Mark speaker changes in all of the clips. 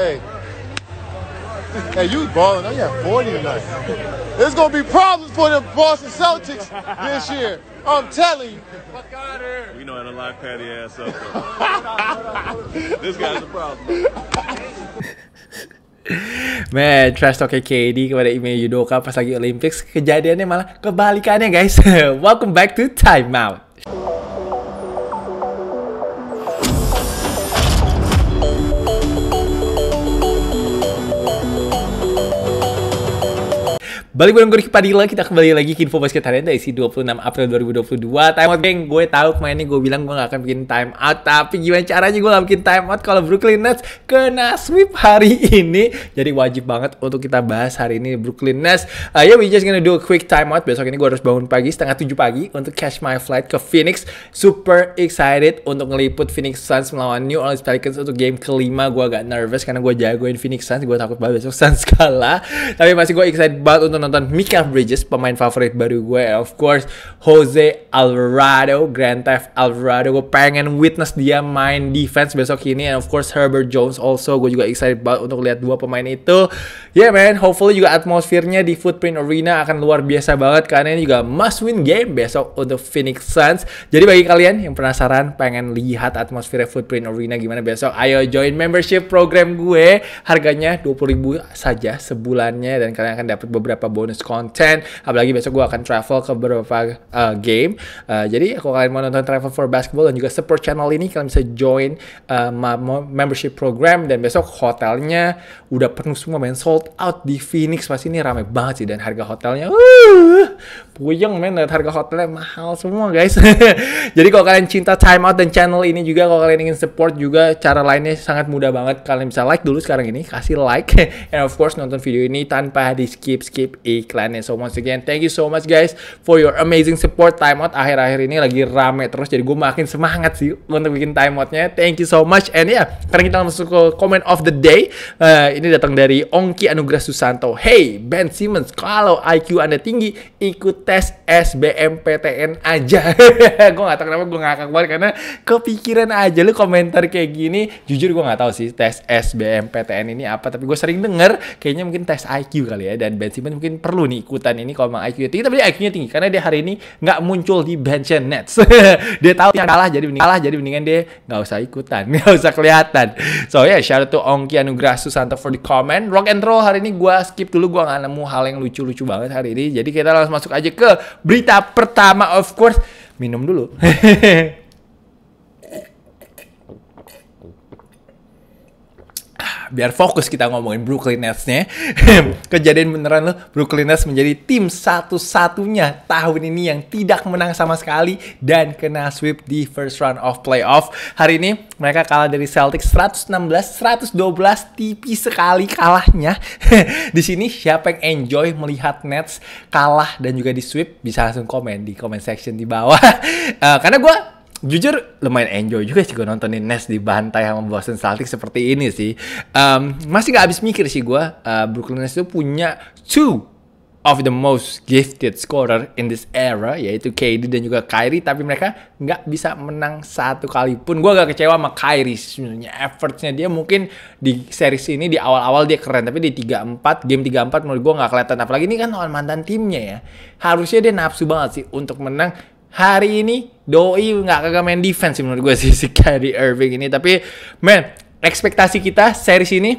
Speaker 1: Hey. Hey, you was balling. Oh, you got 40 tonight. There's going to be problems for the Boston Celtics this year. I'm telling you. We know how to lock Patty ass up. this guy's a problem. Man, trash talk KD kepada Ime Yudoka pas lagi Olympics Kejadiannya malah kebalikannya guys Welcome back to Time Out Balik bareng gue Padilla, kita kembali lagi ke Info Basket Harian dari 26 April 2022 Time out geng, gue tau kemarin gue bilang gue gak akan bikin time out Tapi gimana caranya gue gak bikin time out kalau Brooklyn Nets kena sweep hari ini Jadi wajib banget untuk kita bahas hari ini Brooklyn Nets uh, Yeah, we just gonna do a quick time out Besok ini gue harus bangun pagi, setengah 7 pagi untuk catch my flight ke Phoenix Super excited untuk ngeliput Phoenix Suns melawan New Orleans Pelicans untuk game kelima Gue agak nervous karena gue jagoin Phoenix Suns, gue takut banget besok Suns kalah Tapi masih gue excited banget untuk nonton Michael Bridges, pemain favorit baru gue, of course, Jose Alvarado, Grand Theft Alvarado. Gue pengen witness dia main defense besok ini, and of course Herbert Jones also. Gue juga excited banget untuk lihat dua pemain itu. Yeah man, hopefully juga atmosfernya di Footprint Arena akan luar biasa banget karena ini juga must win game besok untuk Phoenix Suns. Jadi bagi kalian yang penasaran pengen lihat atmosfer Footprint Arena gimana besok, ayo join membership program gue. Harganya 20.000 saja sebulannya dan kalian akan dapat beberapa bonus konten, apalagi besok gue akan travel ke beberapa uh, game uh, jadi kalau kalian mau nonton travel for basketball dan juga support channel ini kalian bisa join uh, membership program dan besok hotelnya udah penuh semua men sold out di Phoenix pasti ini ramai banget sih dan harga hotelnya uh, puyeng men harga hotelnya mahal semua guys jadi kalau kalian cinta time out dan channel ini juga kalau kalian ingin support juga cara lainnya sangat mudah banget kalian bisa like dulu sekarang ini kasih like and of course nonton video ini tanpa di skip skip iklannya. So once again, thank you so much guys for your amazing support. Time out akhir-akhir ini lagi rame terus jadi gue makin semangat sih untuk bikin time outnya. Thank you so much and ya, yeah, sekarang kita masuk ke comment of the day. Uh, ini datang dari Ongki Anugrah Susanto. Hey Ben Simmons, kalau IQ Anda tinggi, ikut tes SBMPTN aja. gue gak tau kenapa gue ngakak banget karena kepikiran aja lu komentar kayak gini. Jujur gue gak tahu sih tes SBMPTN ini apa, tapi gue sering denger kayaknya mungkin tes IQ kali ya dan Ben Simmons mungkin mungkin perlu nih ikutan ini kalau emang IQ-nya tinggi. Tapi dia IQ-nya tinggi karena dia hari ini nggak muncul di bench and nets. dia tahu yang kalah jadi mending kalah jadi mendingan dia nggak usah ikutan, nggak usah kelihatan. So ya yeah, shout out to Ongki Anugrah Susanto for the comment. Rock and roll hari ini gue skip dulu, gue nggak nemu hal yang lucu-lucu banget hari ini. Jadi kita langsung masuk aja ke berita pertama of course minum dulu. biar fokus kita ngomongin Brooklyn Nets-nya. Kejadian beneran loh, Brooklyn Nets menjadi tim satu-satunya tahun ini yang tidak menang sama sekali dan kena sweep di first round of playoff. Hari ini mereka kalah dari Celtics 116-112 tipis sekali kalahnya. di sini siapa yang enjoy melihat Nets kalah dan juga di sweep bisa langsung komen di comment section di bawah. Uh, karena gue jujur lumayan enjoy juga sih gue nontonin Nets dibantai sama Boston Celtics seperti ini sih. Um, masih gak habis mikir sih gue, uh, Brooklyn Nets itu punya two of the most gifted scorer in this era yaitu KD dan juga Kyrie tapi mereka nggak bisa menang satu kali pun gue agak kecewa sama Kyrie sebenarnya effortnya dia mungkin di series ini di awal-awal dia keren tapi di 3-4 game 3-4 menurut gue nggak kelihatan apalagi ini kan lawan mantan timnya ya harusnya dia nafsu banget sih untuk menang hari ini Doi nggak kagak main defense sih menurut gue sih si Kyrie Irving ini. Tapi men, ekspektasi kita series ini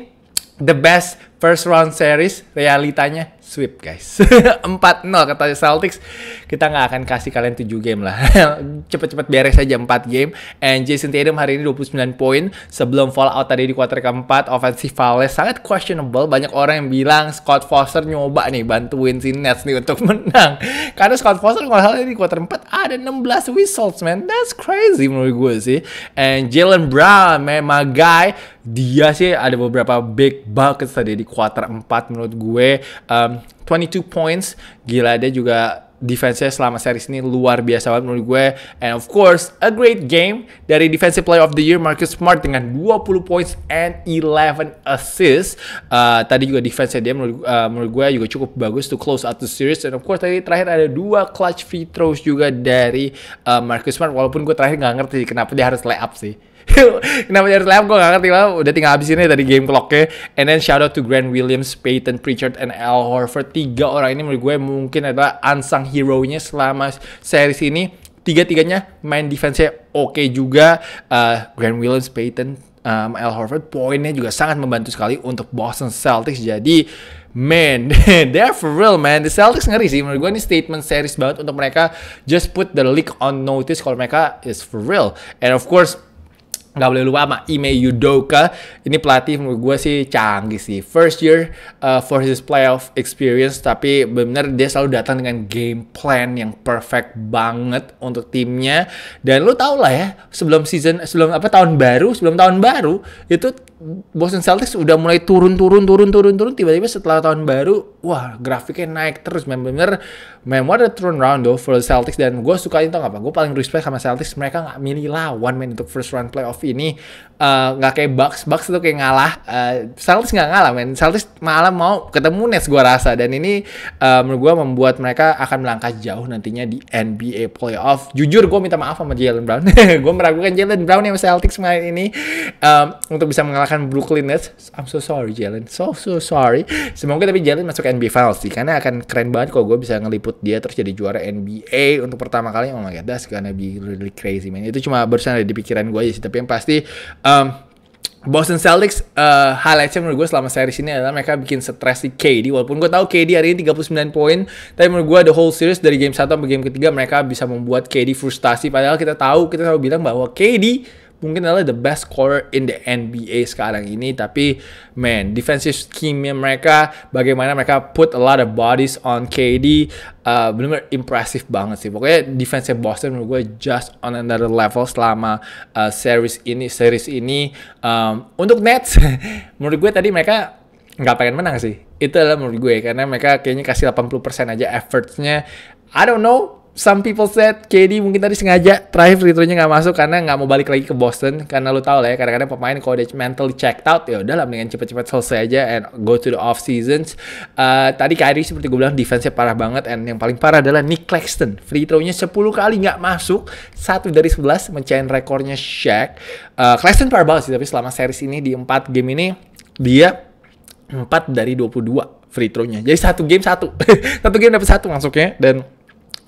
Speaker 1: the best first round series realitanya sweep guys. 4-0 kata Celtics. Kita nggak akan kasih kalian 7 game lah. Cepet-cepet beres aja 4 game. And Jason Tatum hari ini 29 poin. Sebelum fallout tadi di quarter keempat, offensive foulnya sangat questionable. Banyak orang yang bilang Scott Foster nyoba nih bantuin si Nets nih untuk menang. Karena Scott Foster kalau ini di quarter 4 ada 16 whistles man. That's crazy menurut gue sih. And Jalen Brown, memang guy dia sih ada beberapa big bucket tadi di quarter 4 menurut gue um, 22 points. Gila dia juga defense selama series ini luar biasa banget menurut gue. And of course, a great game dari Defensive Player of the Year Marcus Smart dengan 20 points and 11 assists. Uh, tadi juga defense-nya dia menurut, uh, menurut gue juga cukup bagus to close out the series. And of course, tadi terakhir ada dua clutch free throws juga dari uh, Marcus Smart. Walaupun gue terakhir nggak ngerti kenapa dia harus lay up sih. Kenapa dia lay up? gue gak ngerti lah Udah tinggal habis ini tadi game clocknya And then shout out to Grant Williams, Peyton Pritchard, and Al Horford Tiga orang ini menurut gue mungkin adalah unsung hero-nya selama series ini tiga-tiganya main defense-nya oke okay juga. Uh, Grant Williams, Payton, um, Al Horford poinnya juga sangat membantu sekali untuk Boston Celtics. Jadi man, they're for real man. The Celtics ngeri sih menurut gue ini statement series banget untuk mereka. Just put the league on notice kalau mereka is for real. And of course nggak boleh lupa sama Ime Yudoka ini pelatih menurut gue sih canggih sih first year uh, for his playoff experience tapi benar dia selalu datang dengan game plan yang perfect banget untuk timnya dan lu tau lah ya sebelum season sebelum apa tahun baru sebelum tahun baru itu Boston Celtics udah mulai turun turun turun turun turun tiba-tiba setelah tahun baru wah grafiknya naik terus Memang benar memang ada turn round though for the Celtics dan gue suka itu apa gue paling respect sama Celtics mereka nggak milih lawan main untuk first round playoff อีนนี่ Eh, nggak uh, kayak Bucks Bucks tuh kayak ngalah uh, Celtics nggak ngalah men Celtics malah mau ketemu Nets gue rasa dan ini uh, menurut gue membuat mereka akan melangkah jauh nantinya di NBA playoff jujur gue minta maaf sama Jalen Brown gue meragukan Jalen Brown yang Celtics main ini um, untuk bisa mengalahkan Brooklyn Nets I'm so sorry Jalen so so sorry semoga tapi Jalen masuk NBA Finals sih karena akan keren banget kalau gue bisa ngeliput dia terus jadi juara NBA untuk pertama kalinya, oh my god that's gonna be really crazy man itu cuma barusan di pikiran gue aja sih tapi yang pasti um, Um, Boston Celtics uh, menurut gue selama series ini adalah mereka bikin stres di KD walaupun gue tahu KD hari ini 39 poin tapi menurut gue the whole series dari game 1 sampai game ketiga mereka bisa membuat KD frustasi padahal kita tahu kita selalu bilang bahwa KD mungkin adalah the best scorer in the NBA sekarang ini tapi man defensive scheme mereka bagaimana mereka put a lot of bodies on KD uh, benar-benar impressive banget sih pokoknya defensive Boston menurut gue just on another level selama uh, series ini series ini um, untuk Nets menurut gue tadi mereka nggak pengen menang sih itu adalah menurut gue karena mereka kayaknya kasih 80% aja effortnya I don't know some people said KD mungkin tadi sengaja try free throw-nya nggak masuk karena nggak mau balik lagi ke Boston karena lu tau lah ya kadang-kadang pemain kalau udah mentally checked out ya lah dengan cepet-cepet selesai aja and go to the off seasons. Uh, tadi Kyrie seperti gue bilang defense-nya parah banget and yang paling parah adalah Nick Claxton free throw-nya 10 kali nggak masuk satu dari 11 mencain rekornya Shaq. Uh, Claxton parah banget sih tapi selama series ini di 4 game ini dia 4 dari 22 free throw-nya. Jadi satu game satu. satu game dapat satu masuknya dan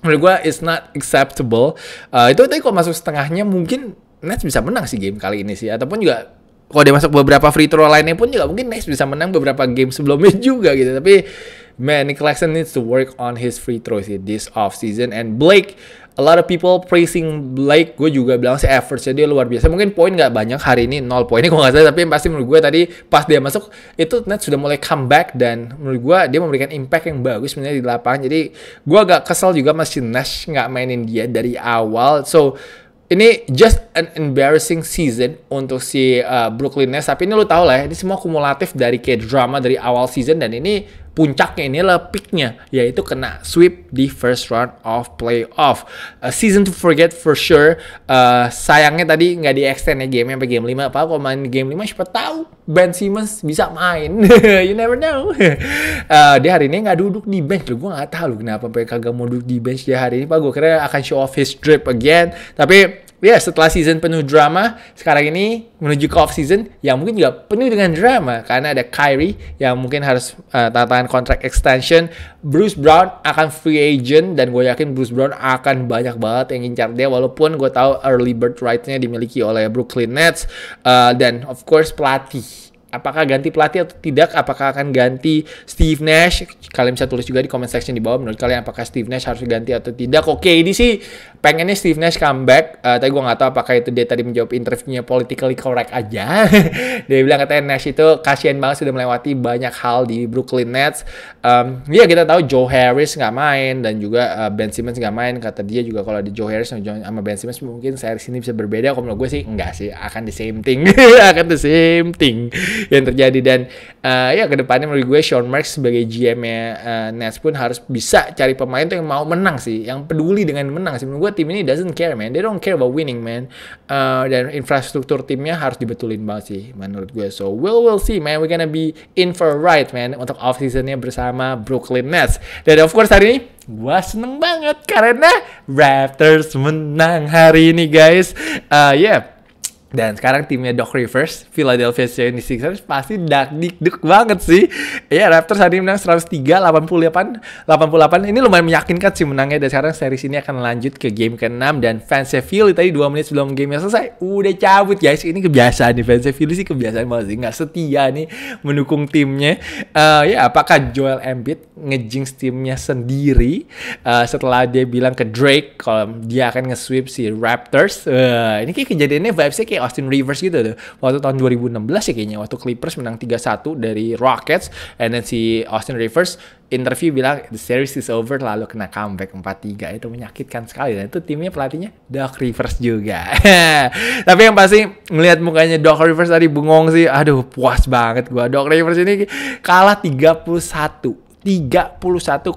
Speaker 1: menurut gue it's not acceptable. Uh, itu tadi kok masuk setengahnya mungkin Nets bisa menang sih game kali ini sih ataupun juga kalau dia masuk beberapa free throw lainnya pun juga mungkin Nets bisa menang beberapa game sebelumnya juga gitu. Tapi man, Nick Claxton needs to work on his free throw sih this off season and Blake a lot of people praising Blake gue juga bilang sih average dia luar biasa mungkin poin nggak banyak hari ini nol poinnya gue nggak salah tapi yang pasti menurut gue tadi pas dia masuk itu net sudah mulai comeback dan menurut gue dia memberikan impact yang bagus sebenarnya di lapangan jadi gue agak kesel juga masih Nash nggak mainin dia dari awal so ini just an embarrassing season untuk si uh, Brooklyn Nets tapi ini lo tau lah ya, ini semua kumulatif dari kayak drama dari awal season dan ini puncaknya ini lah peaknya yaitu kena sweep di first round of playoff. A season to forget for sure. Uh, sayangnya tadi nggak di extend ya game sampai game 5. apa kalau main game 5 siapa tahu Ben Simmons bisa main. you never know. uh, dia hari ini nggak duduk di bench. lu gue nggak tahu loh kenapa mereka kagak mau duduk di bench dia hari ini. Pak gue kira akan show off his drip again. Tapi ya setelah season penuh drama, sekarang ini menuju ke off season yang mungkin juga penuh dengan drama karena ada Kyrie yang mungkin harus uh, eh, tanda kontrak extension, Bruce Brown akan free agent dan gue yakin Bruce Brown akan banyak banget yang ngincar dia walaupun gue tahu early bird right-nya dimiliki oleh Brooklyn Nets uh, dan of course pelatih apakah ganti pelatih atau tidak, apakah akan ganti Steve Nash. Kalian bisa tulis juga di comment section di bawah menurut kalian apakah Steve Nash harus diganti atau tidak. Oke, ini sih pengennya Steve Nash comeback, uh, tapi gue gak tahu apakah itu dia tadi menjawab interviewnya politically correct aja. dia bilang katanya Nash itu kasihan banget sudah melewati banyak hal di Brooklyn Nets. Um, ya kita tahu Joe Harris gak main dan juga uh, Ben Simmons gak main. Kata dia juga kalau ada Joe Harris sama Ben Simmons mungkin saya sini bisa berbeda. Kalau menurut gue sih enggak sih, akan the same thing, akan the same thing. yang terjadi dan uh, ya kedepannya menurut gue Sean Marks sebagai GM-nya uh, eh, Nets pun harus bisa cari pemain tuh yang mau menang sih, yang peduli dengan menang sih. Menurut gue tim ini doesn't care man, they don't care about winning man. Uh, dan infrastruktur timnya harus dibetulin banget sih menurut gue. So we'll we'll see man, we're gonna be in for a ride man untuk off seasonnya bersama Brooklyn Nets. Dan of course hari ini gue seneng banget karena Raptors menang hari ini guys. Uh, ya. Yeah dan sekarang timnya Doc Rivers, Philadelphia 76ers pasti dak dik banget sih. Ya Raptors hari menang 103 88 88. Ini lumayan meyakinkan sih menangnya dan sekarang series ini akan lanjut ke game ke-6 dan fans Philly tadi 2 menit sebelum game selesai udah cabut guys. Ini kebiasaan nih fans Philly sih kebiasaan banget sih nggak setia nih mendukung timnya. Uh, ya apakah Joel Embiid ngejinx timnya sendiri uh, setelah dia bilang ke Drake kalau dia akan nge-sweep si Raptors. Uh, ini kayak kejadiannya vibes-nya kayak kayak Austin Rivers gitu tuh. Waktu tahun 2016 ya kayaknya waktu Clippers menang 3-1 dari Rockets and then si Austin Rivers interview bilang the series is over lalu kena comeback 4-3 itu menyakitkan sekali dan itu timnya pelatihnya Doc Rivers juga. Tapi yang pasti melihat mukanya Doc Rivers tadi bengong sih. Aduh puas banget gua. Doc Rivers ini kalah 31 31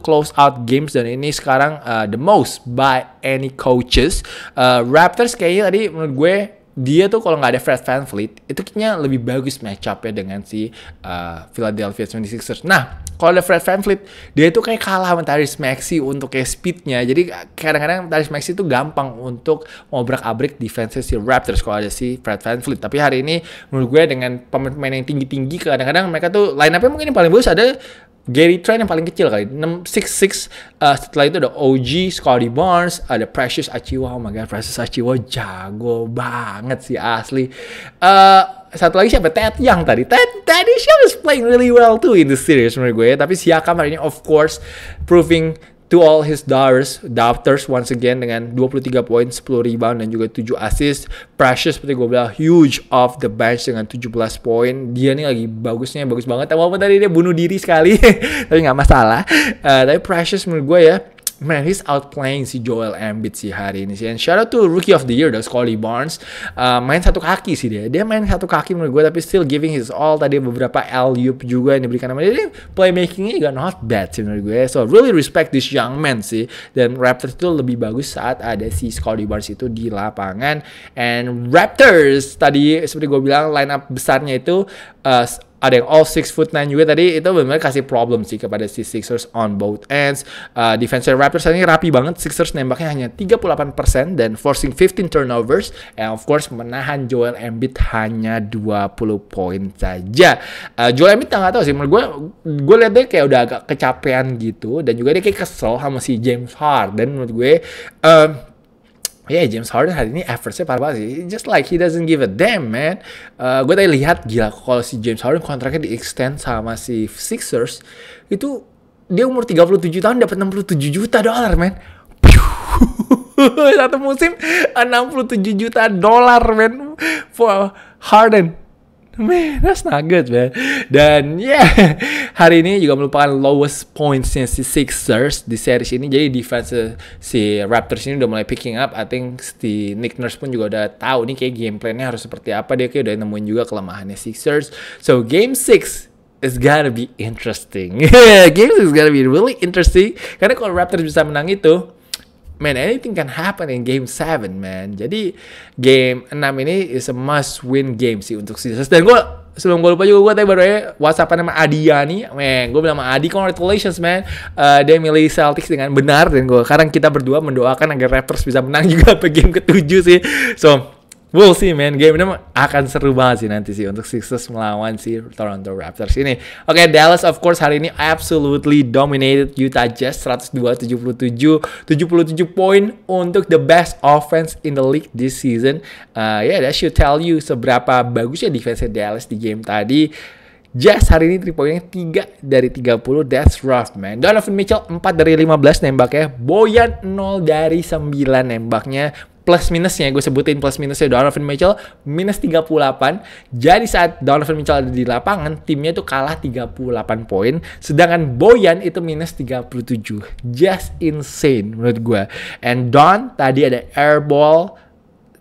Speaker 1: close out games dan ini sekarang uh, the most by any coaches. Uh, Raptors kayaknya tadi menurut gue dia tuh kalau nggak ada Fred Van Fleet itu kayaknya lebih bagus match up ya dengan si uh, Philadelphia 76ers. Nah, kalau ada Fred Van Fleet, dia tuh kayak kalah sama Tyrese Maxey untuk kayak speednya. Jadi kadang-kadang Tyrese Maxey tuh gampang untuk ngobrak-abrik defense si Raptors kalau ada si Fred Van Fleet. Tapi hari ini menurut gue dengan pemain-pemain yang tinggi-tinggi kadang-kadang mereka tuh line up-nya mungkin yang paling bagus ada Gary Trent yang paling kecil kali 666 uh, setelah itu ada OG Scotty Barnes ada Precious Achiwa. oh my god Precious Achiwa jago banget sih asli uh, satu lagi siapa Ted Young tadi Ted Ted Young is playing really well too in the series menurut gue ya. tapi Siakam hari ini of course proving to all his daughters, daughters once again dengan 23 poin, 10 rebound dan juga 7 assist. Precious seperti gue bilang huge off the bench dengan 17 poin. Dia nih lagi bagusnya bagus banget. Walaupun tadi dia bunuh diri sekali, tapi nggak masalah. Uh, tapi Precious menurut gue ya man he's outplaying si Joel Embiid sih hari ini sih and shout out to rookie of the year dong Scully Barnes uh, main satu kaki sih dia dia main satu kaki menurut gue tapi still giving his all tadi beberapa L juga yang diberikan sama dia jadi playmakingnya juga not bad sih menurut gue so really respect this young man sih dan Raptors itu lebih bagus saat ada si Scully Barnes itu di lapangan and Raptors tadi seperti gue bilang line up besarnya itu uh, ada yang all six foot nine juga tadi itu benar-benar kasih problem sih kepada si Sixers on both ends. Uh, defensive Raptors ini rapi banget. Sixers nembaknya hanya 38% dan forcing 15 turnovers and of course menahan Joel Embiid hanya 20 poin saja. Uh, Joel Embiid nggak tahu sih menurut gue gue liat dia kayak udah agak kecapean gitu dan juga dia kayak kesel sama si James Harden menurut gue uh, Ya yeah, James Harden hari ini effortnya parah banget sih. Just like he doesn't give a damn man. Uh, eh, gue tadi lihat gila kalau si James Harden kontraknya di extend sama si Sixers itu dia umur 37 tahun dapat 67 juta dolar man. Satu musim 67 juta dolar man for Harden. Man, that's not good, man. Dan ya, yeah, hari ini juga merupakan lowest pointsnya si Sixers di series ini. Jadi defense si Raptors ini udah mulai picking up. I think si Nick Nurse pun juga udah tahu nih kayak game plan-nya harus seperti apa. Dia kayak udah nemuin juga kelemahannya Sixers. So game six is gonna be interesting. game is gonna be really interesting. Karena kalau Raptors bisa menang itu, man, anything can happen in game 7, man. Jadi game 6 ini is a must win game sih untuk Sixers. Dan gue sebelum gue lupa juga gue tadi baru aja whatsappan sama Adi ya nih man gue bilang sama Adi congratulations man uh, dia milih Celtics dengan benar dan gue sekarang kita berdua mendoakan agar Raptors bisa menang juga ke game ketujuh sih so We'll see man, game ini akan seru banget sih nanti sih untuk Sixers melawan si Toronto Raptors ini. Oke, okay, Dallas of course hari ini absolutely dominated Utah Jazz 102-77, 77 poin untuk the best offense in the league this season. Uh, yeah, that should tell you seberapa bagusnya defense Dallas di game tadi. Jazz hari ini 3 poinnya 3 dari 30, that's rough man. Donovan Mitchell 4 dari 15 nembaknya, Boyan 0 dari 9 nembaknya, plus minusnya gue sebutin plus minusnya Donovan Mitchell minus 38 jadi saat Donovan Mitchell ada di lapangan timnya itu kalah 38 poin sedangkan Boyan itu minus 37 just insane menurut gue and Don tadi ada airball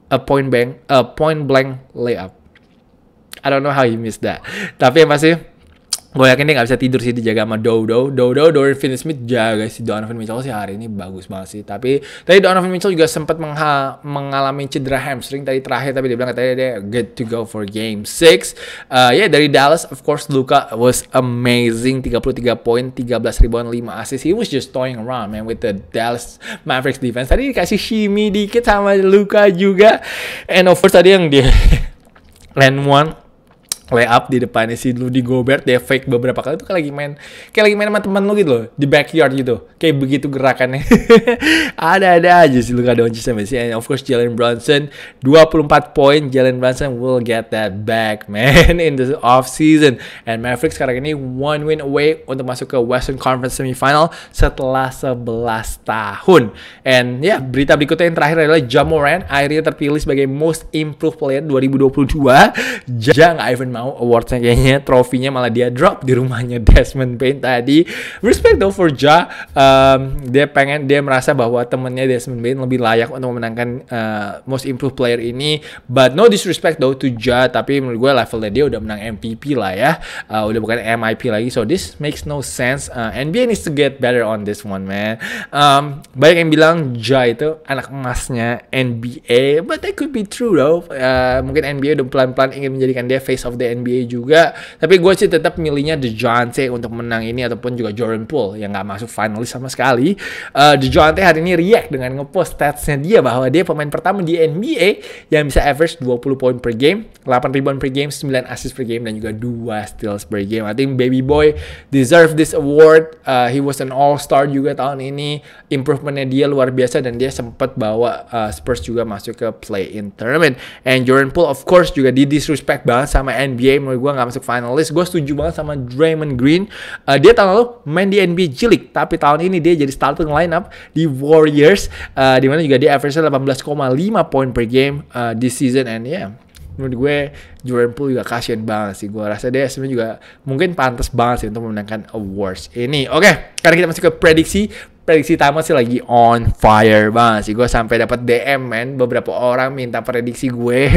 Speaker 1: a point blank a point blank layup I don't know how he missed that tapi yang pasti gue yakin dia gak bisa tidur sih dijaga sama Dodo. Dodo, finn Smith jaga si Donovan Mitchell sih hari ini bagus banget sih. Tapi tadi Donovan Mitchell juga sempat mengalami cedera hamstring tadi terakhir tapi dia bilang katanya dia good to go for game 6. Uh, eh, ya yeah, dari Dallas of course Luka was amazing 33 poin, 13 ribuan, 5 assist. He was just toying around man with the Dallas Mavericks defense. Tadi dikasih shimmy dikit sama Luka juga. And of course tadi yang dia land one up di depannya si Rudy Gobert dia fake beberapa kali itu kayak lagi main kayak lagi main sama teman lu gitu loh di backyard gitu kayak begitu gerakannya ada-ada aja sih Luka Doncic sama si and of course Jalen Brunson 24 poin Jalen Brunson will get that back man in the off season and Mavericks sekarang ini one win away untuk masuk ke Western Conference semifinal setelah 11 tahun and ya yeah, berita berikutnya yang terakhir adalah Jamoran akhirnya terpilih sebagai most improved player 2022 Jang Ivan now awardsnya kayaknya trofinya malah dia drop di rumahnya Desmond Bain tadi respect though for Ja um, dia pengen dia merasa bahwa temennya Desmond Bain lebih layak untuk memenangkan uh, most improved player ini but no disrespect though to Ja tapi menurut gue levelnya dia udah menang MVP lah ya uh, udah bukan MIP lagi so this makes no sense uh, NBA needs to get better on this one man um, banyak yang bilang Ja itu anak emasnya NBA but that could be true though uh, mungkin NBA udah pelan-pelan ingin menjadikan dia face of the NBA juga. Tapi gue sih tetap milihnya The DeJounte untuk menang ini ataupun juga Jordan Poole yang gak masuk finalis sama sekali. Uh, eh, DeJounte hari ini react dengan ngepost statsnya dia bahwa dia pemain pertama di NBA yang bisa average 20 poin per game, 8 rebound per game, 9 assist per game, dan juga 2 steals per game. I think Baby Boy deserve this award. Uh, he was an all-star juga tahun ini. Improvementnya dia luar biasa dan dia sempat bawa uh, Spurs juga masuk ke play-in tournament. And Jordan Poole of course juga di disrespect banget sama NBA NBA menurut gue nggak masuk finalis. Gue setuju banget sama Draymond Green. Uh, dia tahun lalu main di NBA Jilik, tapi tahun ini dia jadi starting lineup di Warriors, uh, mana juga dia average 18,5 poin per game uh, this season and yeah menurut gue Jordan Poole juga kasihan banget sih gue rasa dia sebenarnya juga mungkin pantas banget sih untuk memenangkan awards ini oke okay, karena kita masuk ke prediksi prediksi Tama sih lagi on fire banget sih. Gue sampai dapat DM men, beberapa orang minta prediksi gue.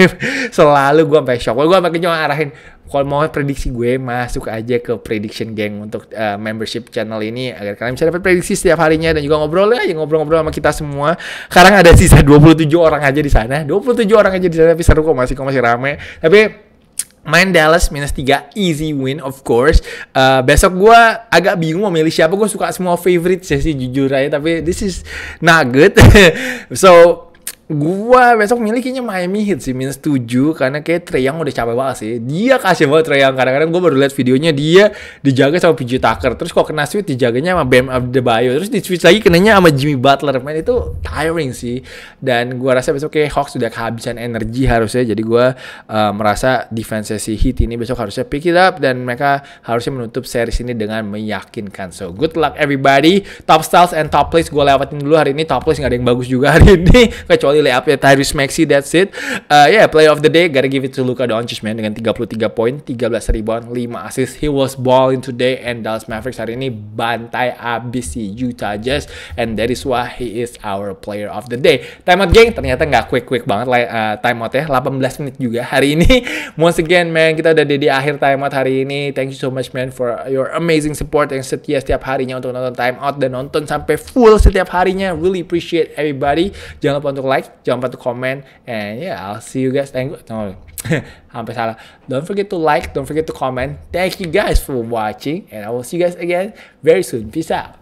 Speaker 1: Selalu gue sampai shock. Gue makin kenyang arahin kalau mau prediksi gue masuk aja ke prediction gang untuk uh, membership channel ini agar kalian bisa dapat prediksi setiap harinya dan juga ngobrol aja ya, ngobrol-ngobrol sama kita semua. Sekarang ada sisa 27 orang aja di sana. 27 orang aja di sana tapi seru kok masih kok masih rame. Tapi Main Dallas minus 3 easy win of course. Uh, besok gue agak bingung mau milih siapa. Gue suka semua favorite sih jujur aja tapi this is not good. so gua besok milih Miami Heat sih minus 7 karena kayak Trey Young udah capek banget sih. Dia kasih banget Trey Young. Kadang-kadang gua baru lihat videonya dia dijaga sama PJ Tucker. Terus kok kena switch dijaganya sama Bam Adebayo. Terus di switch lagi kenanya sama Jimmy Butler. Man itu tiring sih. Dan gua rasa besok kayak Hawks sudah kehabisan energi harusnya. Jadi gua uh, merasa defense si Heat ini besok harusnya pick it up dan mereka harusnya menutup series ini dengan meyakinkan. So good luck everybody. Top styles and top plays gua lewatin dulu hari ini. Top plays gak ada yang bagus juga hari ini kecuali really up ya Tyrese Maxey that's it uh, yeah player of the day gotta give it to Luka Doncic man dengan 33 poin 13 ribuan 5 assist he was balling today and Dallas Mavericks hari ini bantai abis si Utah Jazz and that is why he is our player of the day time out geng ternyata nggak quick-quick banget uh, out ya 18 menit juga hari ini once again man kita udah di, akhir time out hari ini thank you so much man for your amazing support yang setia setiap harinya untuk nonton time out dan nonton sampai full setiap harinya really appreciate everybody jangan lupa untuk like like, jangan lupa to comment, and yeah, I'll see you guys. Thank you. No, hampir salah. Don't forget to like, don't forget to comment. Thank you guys for watching, and I will see you guys again very soon. Peace out.